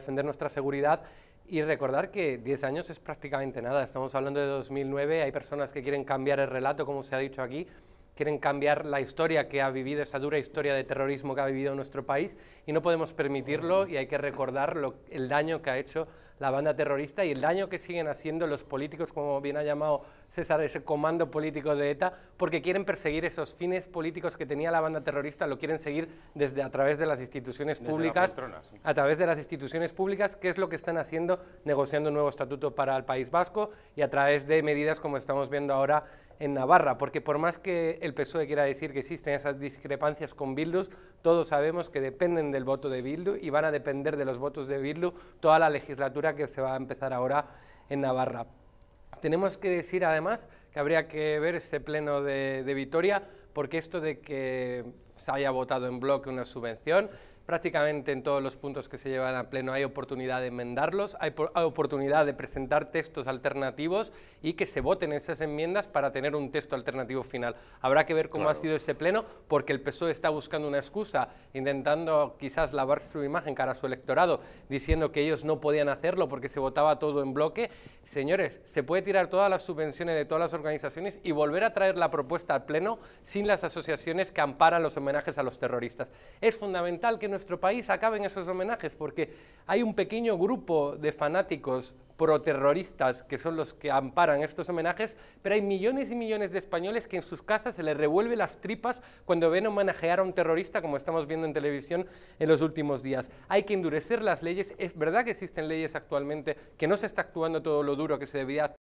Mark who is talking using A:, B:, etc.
A: defender nuestra seguridad y recordar que 10 años es prácticamente nada. Estamos hablando de 2009, hay personas que quieren cambiar el relato, como se ha dicho aquí, quieren cambiar la historia que ha vivido, esa dura historia de terrorismo que ha vivido nuestro país y no podemos permitirlo y hay que recordar el daño que ha hecho la banda terrorista y el daño que siguen haciendo los políticos, como bien ha llamado César, ese comando político de ETA, porque quieren perseguir esos fines políticos que tenía la banda terrorista, lo quieren seguir desde a través de las instituciones públicas, a través de las instituciones públicas, que es lo que están haciendo negociando un nuevo estatuto para el País Vasco y a través de medidas como estamos viendo ahora en Navarra, porque por más que el PSOE quiera decir que existen esas discrepancias con Bildu, todos sabemos que dependen del voto de Bildu y van a depender de los votos de Bildu toda la legislatura que se va a empezar ahora en Navarra. Tenemos que decir además que habría que ver este pleno de, de Vitoria, porque esto de que se haya votado en bloque una subvención, prácticamente en todos los puntos que se llevan a pleno hay oportunidad de enmendarlos, hay, oportunidad de presentar textos alternativos y que se voten esas enmiendas para tener un texto alternativo final. Habrá que ver cómo ha sido ese pleno, porque el PSOE está buscando una excusa, intentando quizás lavar su imagen cara a su electorado, diciendo que ellos no podían hacerlo porque se votaba todo en bloque. Señores, se puede tirar todas las subvenciones de todas las organizaciones y volver a traer la propuesta al pleno sin las asociaciones que amparan los homenajes a los terroristas. Es fundamental que no nuestro país acaben esos homenajes, porque hay un pequeño grupo de fanáticos proterroristas que son los que amparan estos homenajes, pero hay millones y millones de españoles que en sus casas se les revuelve las tripas cuando ven homenajear a un terrorista, como estamos viendo en televisión en los últimos días. Hay que endurecer las leyes. Es verdad que existen leyes actualmente que no se está actuando todo lo duro que se debía